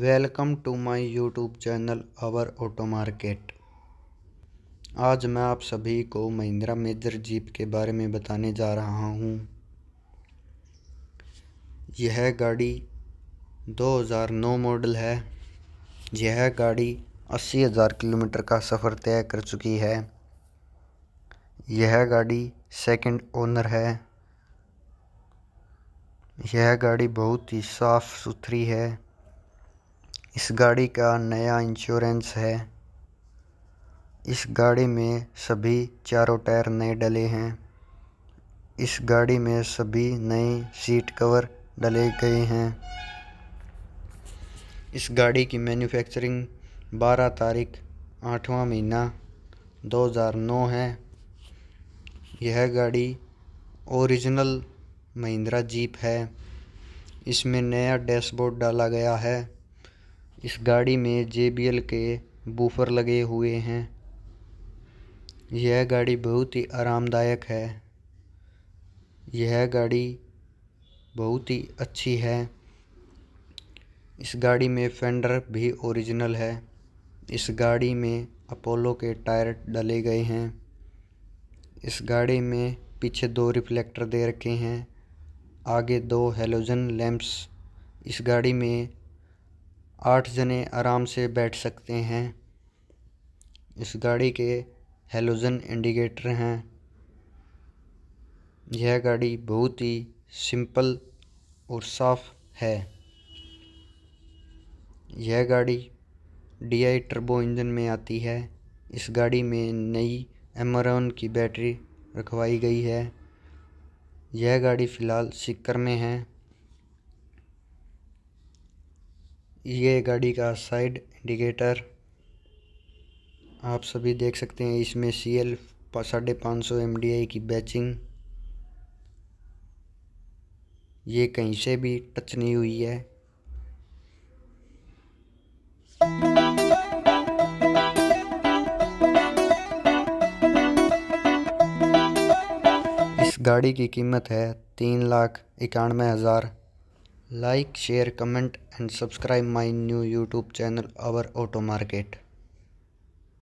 Welcome to my YouTube channel our auto market आज मैं आप सभी को महिंद्रा मेजर जीप के बारे में बताने जा रहा हूँ यह गाड़ी 2009 मॉडल है यह गाड़ी 80,000 किलोमीटर का सफ़र तय कर चुकी है यह गाड़ी सेकंड ओनर है यह गाड़ी बहुत ही साफ़ सुथरी है इस गाड़ी का नया इंश्योरेंस है इस गाड़ी में सभी चारों टायर नए डले हैं इस गाड़ी में सभी नए सीट कवर डले गए हैं इस गाड़ी की मैन्युफैक्चरिंग 12 तारीख आठवां महीना 2009 है यह गाड़ी ओरिजिनल महिंद्रा जीप है इसमें नया डैशबोर्ड डाला गया है इस गाड़ी में एल के बूफर लगे हुए हैं यह गाड़ी बहुत ही आरामदायक है यह गाड़ी बहुत ही अच्छी है इस गाड़ी में फेंडर भी ओरिजिनल है इस गाड़ी में अपोलो के टायर डले गए हैं इस गाड़ी में पीछे दो रिफ्लेक्टर दे रखे हैं आगे दो हेलोजन लैंप्स इस गाड़ी में आठ जने आराम से बैठ सकते हैं इस गाड़ी के हेलोजन इंडिकेटर हैं यह गाड़ी बहुत ही सिंपल और साफ है यह गाड़ी डी आई टर्बो इंजन में आती है इस गाड़ी में नई एमरॉन की बैटरी रखवाई गई है यह गाड़ी फ़िलहाल सिक्कर में है ये गाड़ी का साइड इंडिकेटर आप सभी देख सकते हैं इसमें सी एल साढ़े पाँच सौ एम डी आई की बैचिंग ये कहीं से भी टच नहीं हुई है इस गाड़ी की कीमत है तीन लाख इक्यानवे हज़ार Like, share, comment and subscribe my new YouTube channel Our Auto Market.